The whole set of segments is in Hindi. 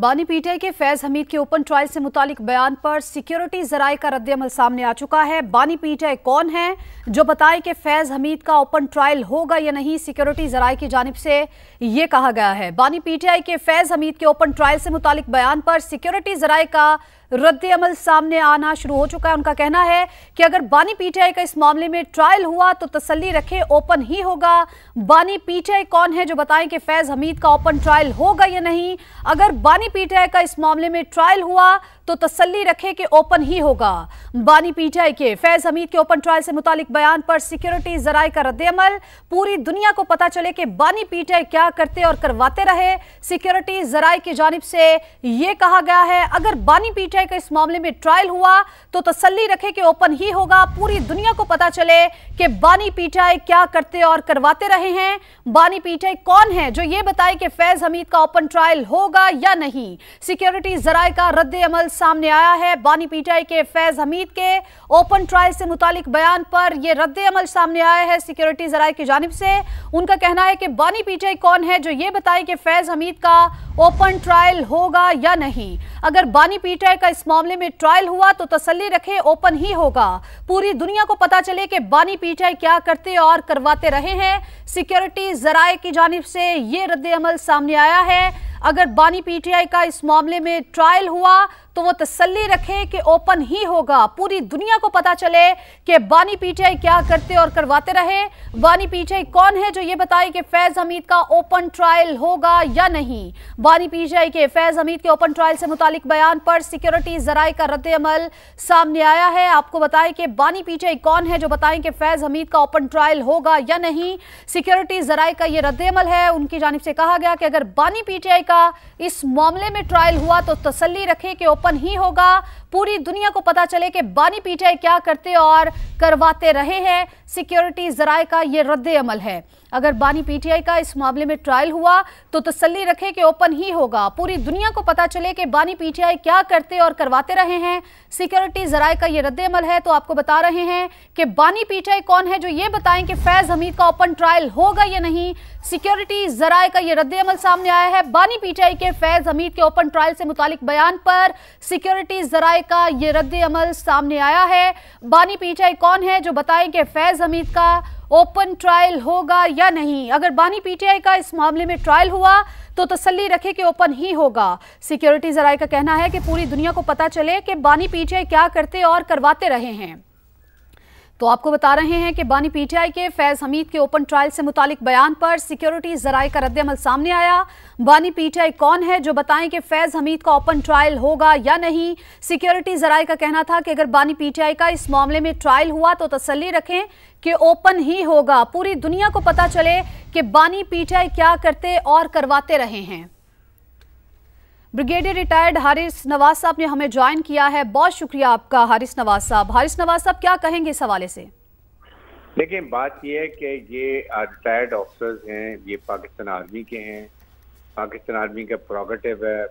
बानी पीटीआई के फैज हमीद के ओपन ट्रायल से मुतालिक बयान पर सिक्योरिटी जराए का रद्दमल सामने आ चुका है बानी पीटीआई कौन है जो बताए कि फैज हमीद का ओपन ट्रायल होगा या नहीं सिक्योरिटी जराए की जानब से यह कहा गया है बानी पीटीआई के फैज हमीद के ओपन ट्रायल से मुतालिक बयान पर सिक्योरिटी जराए का रद्द अमल सामने आना शुरू हो चुका है उनका कहना है कि अगर बानी पीटीआई का इस मामले में ट्रायल हुआ तो तसल्ली रखे ओपन ही होगा बानी पीटीआई कौन है जो बताएं कि फैज हमीद का ओपन ट्रायल होगा या नहीं अगर बानी पीटीआई का इस मामले में ट्रायल हुआ तो तसल्ली रखे कि ओपन ही होगा बानी पीटीआई के फैज हमीद के ओपन ट्रायल से मुतालिक बयान पर सिक्योरिटी जराए का अमल पूरी दुनिया को पता चले कि बानी पीटीआई क्या करते और करवाते रहे सिक्योरिटी जराए की जानब से यह कहा गया है अगर बानी पीटीआई जाए कि इस मामले में ट्रायल हुआ तो तसल्ली रखे कि ओपन ही होगा पूरी दुनिया को पता चले कि बानी पीटीआई क्या करते और करवाते रहे हैं बानी पीटीआई कौन है जो ये बताए कि फैज हमीद का ओपन ट्रायल होगा या नहीं सिक्योरिटी जराये का रद्द अमल सामने आया है बानी पीटीआई के फैज हमीद के ओपन ट्रायल से मुतालिक बयान पर यह रद्द अमल सामने आया है सिक्योरिटी जराये की जानब से उनका कहना है कि बानी पीटीआई कौन है जो ये बताए कि फैज हमीद का ओपन ट्रायल होगा या नहीं अगर बानी पीटर का इस मामले में ट्रायल हुआ तो तसल्ली रखे ओपन ही होगा पूरी दुनिया को पता चले कि बानी पीटर क्या करते और करवाते रहे हैं सिक्योरिटी जराए की जानब से ये रद्द अमल सामने आया है अगर बानी पीटीआई का इस मामले में ट्रायल हुआ तो वो तसल्ली रखे कि ओपन ही होगा पूरी दुनिया को पता चले कि बानी पीटीआई क्या करते और करवाते रहे बानी पीटीआई कौन है जो ये बताए कि फैज हमीद का ओपन ट्रायल होगा या नहीं बानी पीटीआई के फैज हमीद के ओपन ट्रायल से मुतालिक बयान पर सिक्योरिटी जराए का रद्द अमल सामने आया है आपको बताएं कि बानी पीटीआई कौन है जो बताएं कि फैज हमीद का ओपन ट्रायल होगा या नहीं सिक्योरिटी जराए का यह अमल है उनकी जानब से कहा गया कि अगर बानी पीटीआई का इस मामले में ट्रायल हुआ तो तसल्ली रखें कि ओपन ही होगा पूरी दुनिया को पता चले कि बानी पीटीआई क्या करते और करवाते रहे हैं सिक्योरिटी जराए का ये रद्द अमल है अगर बानी पीटीआई का इस मामले में ट्रायल हुआ तो तसली रखे कि ओपन ही होगा पूरी दुनिया को पता चले कि बानी पीटीआई क्या करते और करवाते रहे हैं सिक्योरिटी जराए का ये रद्द अमल है तो आपको बता रहे हैं कि बानी पीटीआई कौन है जो ये बताएं कि फैज हमीद का ओपन ट्रायल होगा या नहीं सिक्योरिटी जराए का ये रद्द अमल सामने आया है बानी पीटीआई के फैज हमीद के ओपन ट्रायल से मुतालिक बयान पर सिक्योरिटी जराए पीटीआई का ये रद्द अमल सामने आया है बानी पीटीआई कौन है जो बताएं कि फैज हमीद का ओपन ट्रायल होगा या नहीं अगर बानी पीटीआई का इस मामले में ट्रायल हुआ तो तसल्ली रखे कि ओपन ही होगा सिक्योरिटी जराये का कहना है कि पूरी दुनिया को पता चले कि बानी पीटीआई क्या करते और करवाते रहे हैं तो आपको बता रहे हैं कि बानी पीटीआई के फैज हमीद के ओपन ट्रायल से मुतालिक बयान पर सिक्योरिटी जराए का रद्दमल सामने आया बानी पीटीआई कौन है जो बताएं कि फैज हमीद का ओपन ट्रायल होगा या नहीं सिक्योरिटी जराए का कहना था कि अगर बानी पीटीआई का इस मामले में ट्रायल हुआ तो तसली रखें कि ओपन ही होगा पूरी दुनिया को पता चले कि बानी पीटीआई क्या करते और करवाते रहे हैं ब्रिगेडियर रिटायर्ड हारिस नवाज साहब ने हमें ज्वाइन किया है बहुत शुक्रिया आपका हारिस नवाज साहब हारिस नवाज साहब क्या कहेंगे इस हवाले से देखिए बात यह है कि ये रिटायर्ड ऑफिसर्स हैं ये पाकिस्तान आर्मी के हैं पाकिस्तान आर्मी का प्रोगेटिव है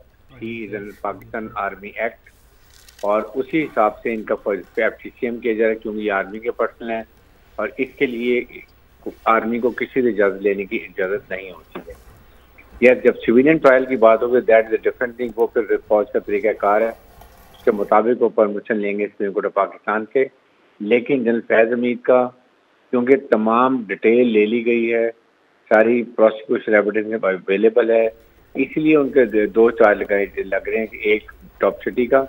पाकिस्तान आर्मी एक्ट और उसी हिसाब से इनका फर्ज पे एफ किया जा रहा है क्योंकि ये आर्मी के पर्सनल हैं और इसके लिए आर्मी को किसी से इजाज़त लेने की इजाज़त नहीं होती है या जब सिविलियन ट्रायल की बात होगी दैट इज डिफरेंट थिंग वो फिर फौज का तरीक़ाकार है उसके मुताबिक वो परमिशन लेंगे सुप्रीम कोर्ट ऑफ तो पाकिस्तान के लेकिन जनरल फैज़ हमीद का क्योंकि तमाम डिटेल ले ली गई है सारी प्रोसिक्यूशन एविडेंस अवेलेबल है इसलिए उनके दो चार लगाए लग रहे हैं कि एक टॉप सिटी का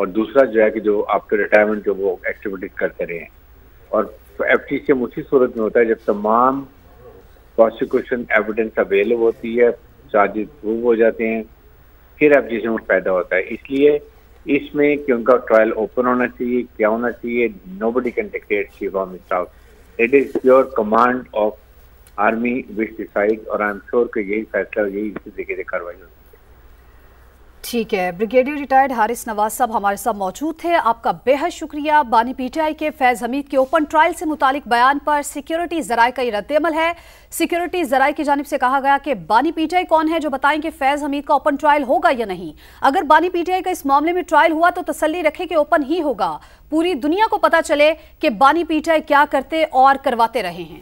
और दूसरा जो है कि जो आफ्टर रिटायरमेंट जो वो एक्टिविटीज करते रहे हैं और एफ टी सी उसी सूरत में होता है जब तमाम प्रोसिक्यूशन एविडेंस अवेलेबल होती है चार्जेस प्रूव हो जाते हैं फिर जिसमें पैदा होता है इसलिए इसमें कि उनका ट्रायल ओपन होना चाहिए क्या होना चाहिए nobody can dictate chief of staff it is pure command of army which decide और आई एम श्योर कि यही फैसला यही इसी तरीके से कार्रवाई होती है ठीक है ब्रिगेडियर रिटायर्ड हारिस नवाज साहब हमारे साथ मौजूद थे आपका बेहद शुक्रिया बानी पीटीआई के फैज़ हमीद के ओपन ट्रायल से मुतालिक बयान पर सिक्योरिटी जराए का ये रद्दमल है सिक्योरिटी जराए की जानब से कहा गया कि बानी पीटीआई कौन है जो बताएं कि फैज़ हमीद का ओपन ट्रायल होगा या नहीं अगर बानी पीटीआई का इस मामले में ट्रायल हुआ तो तसली रखे कि ओपन ही होगा पूरी दुनिया को पता चले कि बानी पीटीआई क्या करते और करवाते रहे हैं